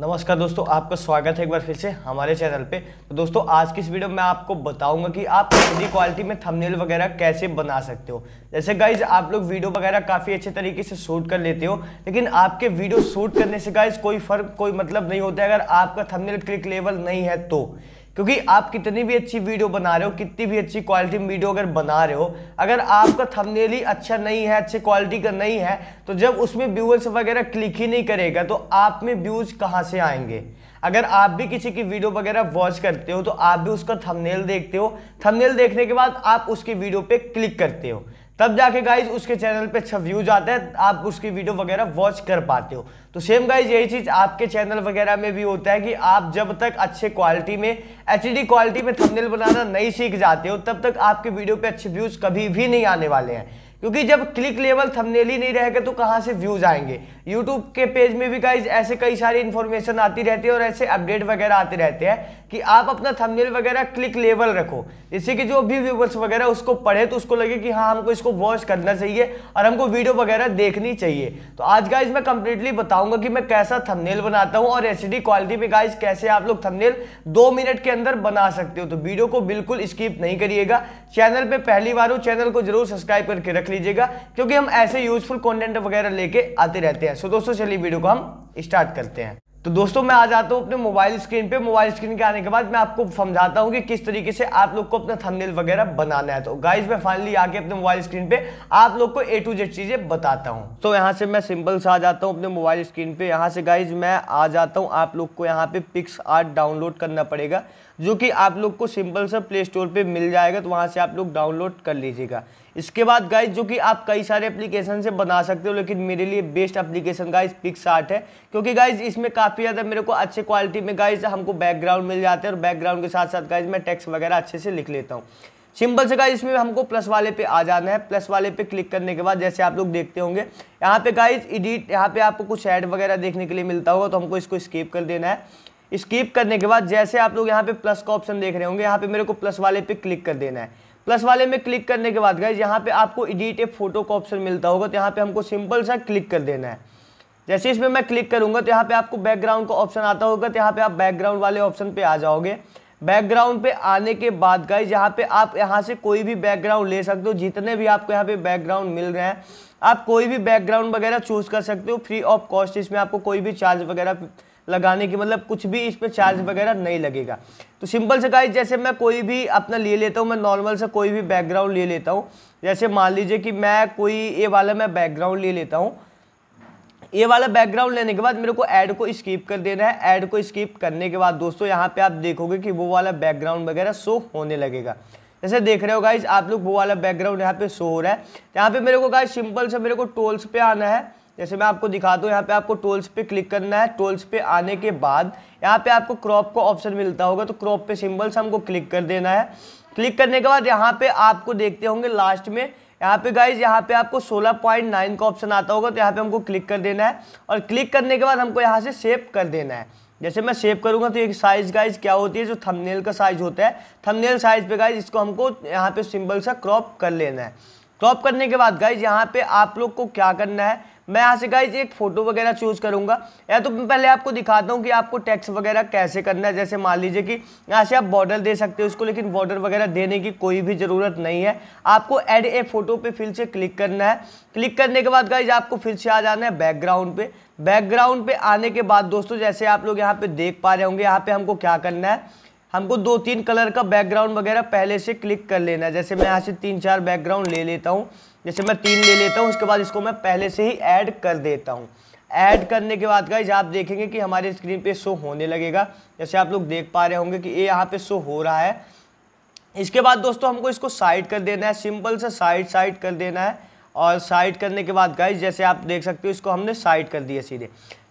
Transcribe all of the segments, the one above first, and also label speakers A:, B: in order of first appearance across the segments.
A: नमस्कार दोस्तों आपका स्वागत है एक बार फिर से हमारे चैनल पे तो दोस्तों आज की इस वीडियो में आपको बताऊंगा कि आप एचडी क्वालिटी में थंबनेल वगैरह कैसे बना सकते हो जैसे गाइज आप लोग वीडियो वगैरह काफ़ी अच्छे तरीके से शूट कर लेते हो लेकिन आपके वीडियो शूट करने से गाइज कोई फर्क कोई मतलब नहीं होता है अगर आपका थमनेल क्लिक लेवल नहीं है तो क्योंकि आप कितनी भी अच्छी वीडियो बना रहे हो कितनी भी अच्छी क्वालिटी में वीडियो अगर बना रहे हो अगर आपका थंबनेल ही अच्छा नहीं है अच्छे क्वालिटी का नहीं है तो जब उसमें व्यूअर्स वगैरह क्लिक ही नहीं करेगा तो आप में व्यूज कहाँ से आएंगे अगर आप भी किसी की वीडियो वगैरह वॉच करते हो तो आप भी उसका थंबनेल देखते हो थंबनेल देखने के बाद आप उसकी वीडियो पे क्लिक करते हो तब जाके गाइज उसके चैनल पे अच्छा व्यूज आता है आप उसकी वीडियो वगैरह वॉच कर पाते हो तो सेम गाइज यही चीज़ आपके चैनल वगैरह में भी होता है कि आप जब तक अच्छे क्वालिटी में एच क्वालिटी में थंबनेल बनाना नहीं सीख जाते हो तब तक आपके वीडियो पे अच्छे व्यूज कभी भी नहीं आने वाले हैं क्योंकि जब क्लिक लेवल थंबनेल ही नहीं रहेगा तो कहाँ से व्यूज आएंगे यूट्यूब के पेज में भी गाइज ऐसे कई सारी इन्फॉर्मेशन आती रहती है और ऐसे अपडेट वगैरह आते रहते हैं कि आप अपना थंबनेल वगैरह क्लिक लेवल रखो जिससे कि जो भी व्यूवर्स वगैरह उसको पढ़े तो उसको लगे कि हाँ हमको इसको वॉच करना चाहिए और हमको वीडियो वगैरह देखनी चाहिए तो आज गाइज मैं कंप्लीटली बताऊंगा कि मैं कैसा थमनेल बनाता हूँ और एच क्वालिटी में गाइज कैसे आप लोग थमनेल दो मिनट के अंदर बना सकते हो तो वीडियो को बिल्कुल स्किप नहीं करिएगा चैनल पर पहली बार हो चैनल को जरूर सब्सक्राइब करके रख लीजिएगा क्योंकि हम ऐसे यूजफुल कंटेंट वगैरह लेके आते रहते हैं सो दोस्तों चलिए वीडियो को हम स्टार्ट करते हैं तो दोस्तों मैं आ जाता हूँ अपने मोबाइल स्क्रीन पे मोबाइल स्क्रीन के आने के बाद मैं आपको समझाता हूँ कि किस तरीके से आप लोग को अपना थंबनेल वगैरह बनाना है तो गाइस मैं फाइनली आके अपने मोबाइल स्क्रीन पे आप लोग को ए टू जेड चीजें बताता हूँ तो यहाँ से मैं सिंपल से आ जाता हूँ अपने मोबाइल स्क्रीन पे यहाँ से गाइज मैं आ जाता हूँ आप लोग को यहाँ पे पिक्स आर्ट डाउनलोड करना पड़ेगा जो कि आप लोग को सिंपल सा प्ले स्टोर पर मिल जाएगा तो वहाँ से आप लोग डाउनलोड कर लीजिएगा इसके बाद गाइज जो कि आप कई सारे एप्लीकेशन से बना सकते हो लेकिन मेरे लिए best application guys PicsArt है क्योंकि गाइज इसमें काफ़ी ज़्यादा मेरे को अच्छे क्वालिटी में गाइज हमको बैकग्राउंड मिल जाते हैं और बैकग्राउंड के साथ साथ गाइज मैं टेक्स्ट वगैरह अच्छे से लिख लेता हूँ सिंपल से गाइज इसमें हमको प्लस वाले पे आ जाना है प्लस वाले पे क्लिक करने के बाद जैसे आप लोग देखते होंगे यहाँ पे गाइज एडिट यहाँ पे आपको कुछ ऐड वगैरह देखने के लिए मिलता होगा तो हमको इसको स्किप कर देना है स्किप करने के बाद जैसे आप लोग यहाँ पे प्लस का ऑप्शन देख रहे होंगे यहाँ पे मेरे को प्लस वाले पे क्लिक कर देना है प्लस वाले में क्लिक करने के बाद गाइज यहाँ पे आपको एडिट ए फोटो का ऑप्शन मिलता होगा तो यहाँ पे हमको सिंपल सा क्लिक कर देना है जैसे इसमें मैं क्लिक करूँगा तो यहाँ पे आपको बैकग्राउंड का ऑप्शन आता होगा तो यहाँ पे आप बैकग्राउंड वाले ऑप्शन पे आ जाओगे बैकग्राउंड पे आने के बाद गाइज यहाँ पे आप यहाँ से कोई भी बैकग्राउंड ले सकते हो जितने भी आपको यहाँ पे बैकग्राउंड मिल रहे हैं आप कोई भी बैकग्राउंड वगैरह चूज़ कर सकते हो फ्री ऑफ कॉस्ट इसमें आपको कोई भी चार्ज वगैरह लगाने की मतलब कुछ भी इस पर चार्ज वगैरह नहीं लगेगा तो सिंपल से गाइज जैसे मैं कोई भी अपना ले लेता हूँ मैं नॉर्मल से कोई भी बैकग्राउंड ले लेता हूँ जैसे मान लीजिए कि मैं कोई ये वाला मैं बैकग्राउंड ले लेता हूँ ये वाला बैकग्राउंड लेने के बाद मेरे को ऐड को स्किप कर देना है ऐड को स्किप करने के बाद दोस्तों यहाँ पे आप देखोगे कि वो वाला बैकग्राउंड वगैरह शो होने लगेगा जैसे देख रहे हो गाइज आप लोग वो वाला बैकग्राउंड यहाँ पे शो हो रहा है यहाँ पे मेरे को गाइज सिंपल से मेरे को टोल्स पे आना है जैसे मैं आपको दिखाता हूँ यहाँ पे आपको टोल्स पे क्लिक करना है टोल्स पे आने के बाद यहाँ पे आपको क्रॉप का ऑप्शन मिलता होगा तो क्रॉप पे सिंबल्स हमको क्लिक कर देना है क्लिक करने के बाद यहाँ पे आपको देखते होंगे लास्ट में यहाँ पे गाइज यहाँ पे आपको 16.9 का ऑप्शन आता होगा तो यहाँ पे हमको क्लिक कर देना है और क्लिक करने के बाद हमको यहाँ से सेव कर देना है जैसे मैं सेव करूँगा तो एक साइज़ गाइज क्या होती है जो थमनेल का साइज़ होता है थमनेल साइज़ पे गाइज इसको हमको यहाँ पे सिंबल सा क्रॉप कर लेना है क्रॉप करने के बाद गाइज यहाँ पे आप लोग को क्या करना है मैं यहाँ से गाइज एक फ़ोटो वगैरह चूज़ करूँगा या तो पहले आपको दिखाता हूँ कि आपको टैक्स वगैरह कैसे करना है जैसे मान लीजिए कि यहाँ से आप बॉर्डर दे सकते हो उसको लेकिन बॉर्डर वगैरह देने की कोई भी ज़रूरत नहीं है आपको एड ए फोटो पे फिर से क्लिक करना है क्लिक करने के बाद गाइज आपको फिर से आ जाना है बैकग्राउंड पे बैकग्राउंड पे आने के बाद दोस्तों जैसे आप लोग यहाँ पे देख पा रहे होंगे यहाँ पे हमको क्या करना है हमको दो तीन कलर का बैकग्राउंड वगैरह पहले से क्लिक कर लेना है जैसे मैं यहाँ से तीन चार बैकग्राउंड ले लेता हूँ जैसे मैं तीन ले लेता हूँ उसके बाद इसको मैं पहले से ही ऐड कर देता हूँ ऐड करने के बाद गाइज आप देखेंगे कि हमारे स्क्रीन पे शो होने लगेगा जैसे आप लोग देख पा रहे होंगे कि ये यहाँ पे शो हो रहा है इसके बाद दोस्तों हमको इसको साइड कर देना है सिंपल से साइड साइड कर देना है और साइड करने के बाद गाइज जैसे आप देख सकते हो इसको हमने साइड कर दिया सीधे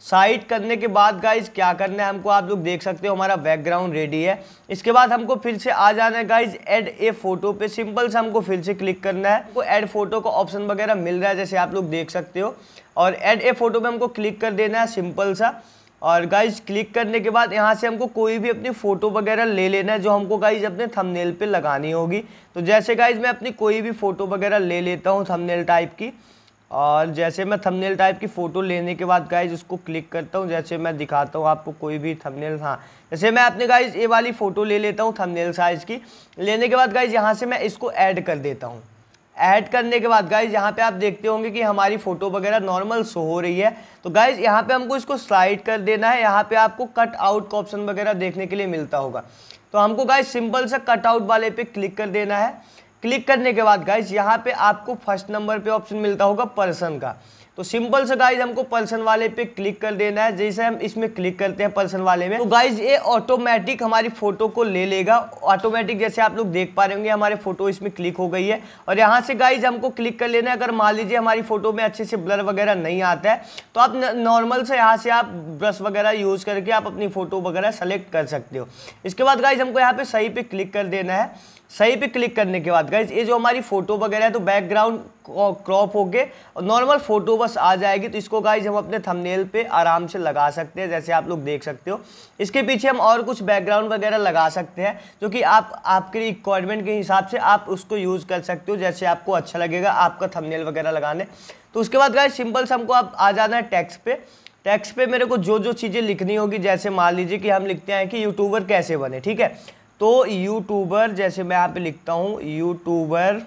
A: साइड करने के बाद गाइज क्या करना है हमको आप लोग देख सकते हो हमारा बैकग्राउंड रेडी है इसके बाद हमको फिर से आ जाना है गाइज एड ए फोटो पे सिंपल से हमको फिर से क्लिक करना है हमको एड फोटो का ऑप्शन वगैरह मिल रहा है जैसे आप लोग देख सकते हो और एड ए फोटो पे हमको क्लिक कर देना है सिंपल सा और गाइज क्लिक करने के बाद यहाँ से हमको कोई भी अपनी फ़ोटो वगैरह ले लेना है जो हमको गाइज अपने थंबनेल पे लगानी होगी तो जैसे गाइज मैं अपनी कोई भी फ़ोटो वगैरह ले लेता हूँ थंबनेल टाइप की और जैसे मैं थंबनेल टाइप की फ़ोटो लेने के बाद गाइज उसको क्लिक करता हूँ जैसे मैं दिखाता हूँ आपको कोई भी थंबनेल हाँ जैसे मैं अपने गाइज ये वाली फ़ोटो ले लेता हूँ थंबनेल साइज़ की लेने के बाद गाइज यहाँ से मैं इसको ऐड कर देता हूँ ऐड करने के बाद गाइज यहाँ पे आप देखते होंगे कि हमारी फ़ोटो वगैरह नॉर्मल शो हो रही है तो गाइज यहाँ पे हमको इसको स्लाइड कर देना है यहाँ पे आपको कट आउट का ऑप्शन वगैरह देखने के लिए मिलता होगा तो हमको गाइज सिंपल सा कट आउट वाले पे क्लिक कर देना है क्लिक करने के बाद गाइज यहाँ पे आपको फर्स्ट नंबर पे ऑप्शन मिलता होगा पर्सन का तो सिंपल से गाइज हमको पल्सन वाले पे क्लिक कर देना है जैसे हम इसमें क्लिक करते हैं पल्सन वाले में तो गाइज ये ऑटोमेटिक हमारी फोटो को ले लेगा ऑटोमेटिक जैसे आप लोग देख पा रहे होंगे हमारे फोटो इसमें क्लिक हो गई है और यहाँ से गाइज हमको क्लिक कर लेना है अगर मान लीजिए हमारी फोटो में अच्छे से ब्लर वगैरह नहीं आता है तो आप नॉर्मल से यहाँ से आप ब्रश वगैरह यूज़ करके आप अपनी फोटो वगैरह सेलेक्ट कर सकते हो इसके बाद गाइज हमको यहाँ पे सही पे क्लिक कर देना है सही पे क्लिक करने के बाद गाइज ये जो हमारी फोटो वगैरह है तो बैकग्राउंड क्रॉप होके नॉर्मल फोटो बस आ जाएगी तो इसको गाइज हम अपने थंबनेल पे आराम से लगा सकते हैं जैसे आप लोग देख सकते हो इसके पीछे हम और कुछ बैकग्राउंड वगैरह लगा सकते हैं जो कि आप आपके रिक्वायरमेंट के हिसाब से आप उसको यूज़ कर सकते हो जैसे आपको अच्छा लगेगा आपका थमनेल वगैरह लगाने तो उसके बाद गाइज सिंपल से हमको आप आ जाना है टैक्स पे टैक्स पे मेरे को जो जो चीज़ें लिखनी होगी जैसे मान लीजिए कि हम लिखते हैं कि यूट्यूबर कैसे बने ठीक है तो यूट्यूबर जैसे मैं यहाँ पे लिखता हूँ यूट्यूबर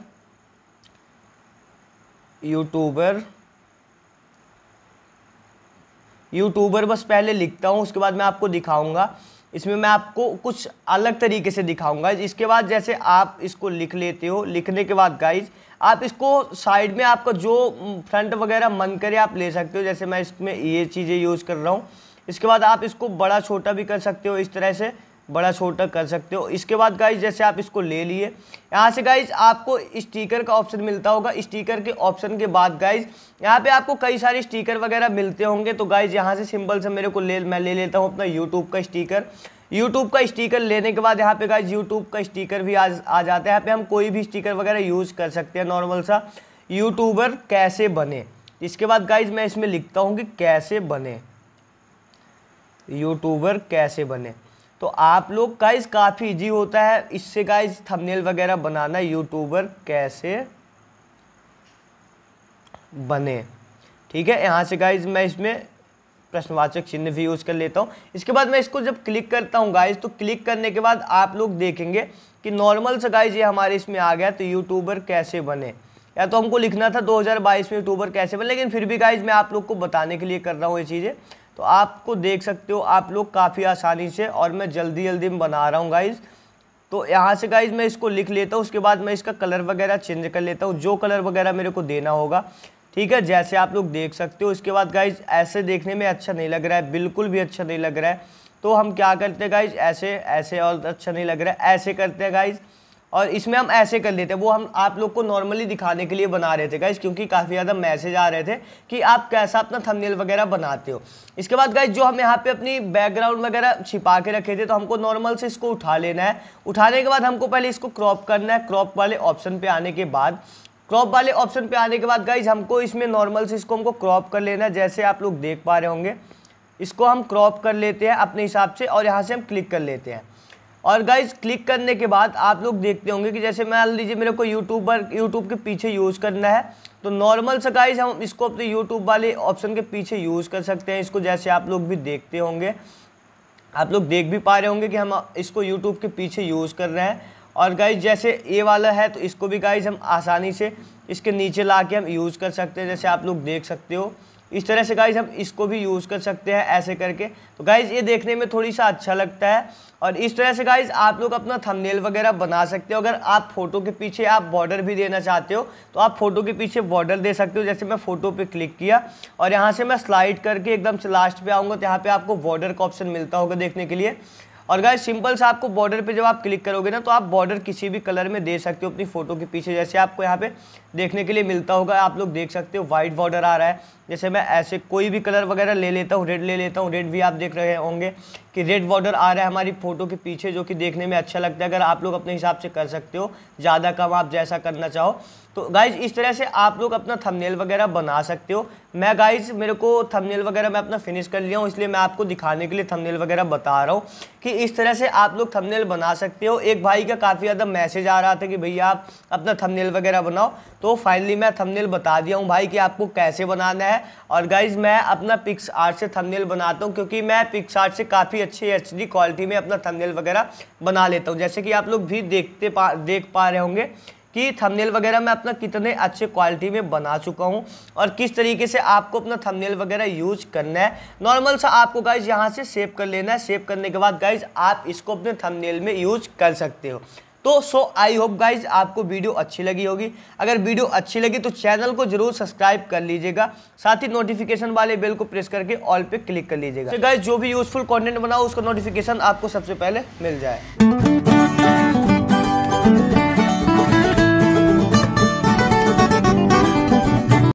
A: यूट्यूबर यूट्यूबर बस पहले लिखता हूँ उसके बाद मैं आपको दिखाऊंगा इसमें मैं आपको कुछ अलग तरीके से दिखाऊंगा इसके बाद जैसे आप इसको लिख लेते हो लिखने के बाद गाइज आप इसको साइड में आपका जो फ्रंट वगैरह मन करे आप ले सकते हो जैसे मैं इसमें ये चीज़ें यूज़ कर रहा हूँ इसके बाद आप इसको बड़ा छोटा भी कर सकते हो इस तरह से बड़ा छोटा कर सकते हो इसके बाद गाइज जैसे आप इसको ले लिए यहाँ से गाइज आपको स्टीकर का ऑप्शन मिलता होगा स्टीकर के ऑप्शन के बाद गाइज यहाँ पे आपको कई सारे स्टीकर वगैरह मिलते होंगे तो गाइज यहाँ से सिंपल से मेरे को ले मैं ले लेता हूँ अपना यूट्यूब का स्टीकर यूट्यूब का स्टिकर लेने के बाद यहाँ पे गाइज यूट्यूब का स्टिकर भी आ, आ जाता है यहाँ पे हम कोई भी स्टिकर वगैरह यूज़ कर सकते हैं नॉर्मल सा यूट्यूबर कैसे बने इसके बाद गाइज मैं इसमें लिखता हूँ कि कैसे बने यूट्यूबर कैसे बने तो आप लोग गाइज काफ़ी इजी होता है इससे गाइज थंबनेल वगैरह बनाना यूट्यूबर कैसे बने ठीक है यहाँ से गाइज मैं इसमें प्रश्नवाचक चिन्ह भी यूज़ कर लेता हूँ इसके बाद मैं इसको जब क्लिक करता हूँ गाइज तो क्लिक करने के बाद आप लोग देखेंगे कि नॉर्मल से गाइज ये हमारे इसमें आ गया तो यूट्यूबर कैसे बने या तो हमको लिखना था 2022 में यूट्यूबर कैसे बने लेकिन फिर भी गाइज मैं आप लोग को बताने के लिए कर रहा हूँ ये चीज़ें तो आपको देख सकते हो आप लोग काफ़ी आसानी से और मैं जल्दी जल्दी में बना रहा हूँ गाइज़ तो यहाँ से गाइज मैं इसको लिख लेता हूँ उसके बाद मैं इसका कलर वगैरह चेंज कर लेता हूँ जो कलर वगैरह मेरे को देना होगा ठीक है जैसे आप लोग देख सकते हो उसके बाद गाइज ऐसे देखने में अच्छा नहीं लग रहा है बिल्कुल भी अच्छा नहीं लग रहा है तो हम क्या करते हैं गाइज ऐसे ऐसे और अच्छा नहीं लग रहा है ऐसे करते हैं गाइज़ और इसमें हम ऐसे कर लेते हैं वो हम आप लोग को नॉर्मली दिखाने के लिए बना रहे थे गाइज क्योंकि काफ़ी ज़्यादा मैसेज आ रहे थे कि आप कैसा अपना थंबनेल वगैरह बनाते हो इसके बाद गाइज जो हम यहाँ पे अपनी बैकग्राउंड वगैरह छिपा के रखे थे तो हमको नॉर्मल से इसको उठा लेना है उठाने के बाद हमको पहले इसको क्रॉप करना है क्रॉप वाले ऑप्शन पर आने के बाद क्रॉप वाले ऑप्शन पर आने के बाद गाइज हमको इसमें नॉर्मल से इसको हमको क्रॉप कर लेना है जैसे आप लोग देख पा रहे होंगे इसको हम क्रॉप कर लेते हैं अपने हिसाब से और यहाँ से हम क्लिक कर लेते हैं और गाइज क्लिक करने के बाद आप लोग देखते होंगे कि जैसे मान लीजिए मेरे को यूट्यूब पर यूट्यूब के पीछे यूज़ करना है तो नॉर्मल से गाइज हम इसको अपने यूट्यूब वाले ऑप्शन के पीछे यूज़ कर सकते हैं इसको जैसे आप लोग भी देखते होंगे आप लोग देख भी पा रहे होंगे कि हम इसको यूट्यूब के पीछे यूज़ कर रहे हैं और गाइज जैसे ए वाला है तो इसको भी गाइज हम आसानी से इसके नीचे ला के हम यूज़ कर सकते हैं जैसे आप लोग देख सकते हो इस तरह से गाइज हम इसको भी यूज़ कर सकते हैं ऐसे करके तो गाइज ये देखने में थोड़ी सा अच्छा लगता है और इस तरह से गाइज आप लोग अपना थंबनेल वगैरह बना सकते हो अगर आप फोटो के पीछे आप बॉर्डर भी देना चाहते हो तो आप फोटो के पीछे बॉर्डर दे सकते हो जैसे मैं फोटो पे क्लिक किया और यहाँ से मैं स्लाइड करके एकदम से लास्ट पे आऊँगा तो यहाँ पे आपको बॉर्डर का ऑप्शन मिलता होगा देखने के लिए और गाइज सिंपल से आपको बॉर्डर पे जब आप क्लिक करोगे ना तो आप बॉर्डर किसी भी कलर में दे सकते हो अपनी फ़ोटो के पीछे जैसे आपको यहाँ पे देखने के लिए मिलता होगा आप लोग देख सकते हो वाइट बॉर्डर आ रहा है जैसे मैं ऐसे कोई भी कलर वगैरह ले लेता हूँ रेड ले लेता हूँ रेड भी आप देख रहे होंगे कि रेड बॉर्डर आ रहा है हमारी फ़ोटो के पीछे जो कि देखने में अच्छा लगता है अगर आप लोग अपने हिसाब से कर सकते हो ज़्यादा कम आप जैसा करना चाहो तो गाइज इस तरह से आप लोग अपना थंबनेल वगैरह बना सकते हो मैं गाइज मेरे को थंबनेल वगैरह मैं अपना फिनिश कर लिया हूँ इसलिए मैं आपको दिखाने के लिए थंबनेल वगैरह बता रहा हूँ कि इस तरह से आप लोग थंबनेल बना सकते हो एक भाई का काफ़ी ज़्यादा मैसेज आ रहा था कि भैया आप अपना थंबनेल वगैरह बनाओ तो फाइनली मैं थंबनेल बता दिया हूँ भाई कि आपको कैसे बनाना है है और गाइज मैं अपना पिक्स आर्ट से थंबनेल बनाता हूँ क्योंकि मैं पिक्स आर्ट से काफ़ी अच्छे एच क्वालिटी में अपना थंबनेल वगैरह बना लेता हूँ जैसे कि आप लोग भी देखते पा देख पा रहे होंगे कि थंबनेल वगैरह मैं अपना कितने अच्छे क्वालिटी में बना चुका हूँ और किस तरीके से आपको अपना थंबनेल वगैरह यूज करना है नॉर्मल सा आपको गाइज यहाँ से सेव कर लेना है सेव करने के बाद गाइज आप इसको अपने थंबनेल में यूज कर सकते हो तो सो आई होप गाइज आपको वीडियो अच्छी लगी होगी अगर वीडियो अच्छी लगी तो चैनल को जरूर सब्सक्राइब कर लीजिएगा साथ ही नोटिफिकेशन वाले बेल को प्रेस करके ऑल पे क्लिक कर लीजिएगा गाइज जो भी यूजफुल कॉन्टेंट बनाओ उसका नोटिफिकेशन आपको सबसे पहले मिल जाए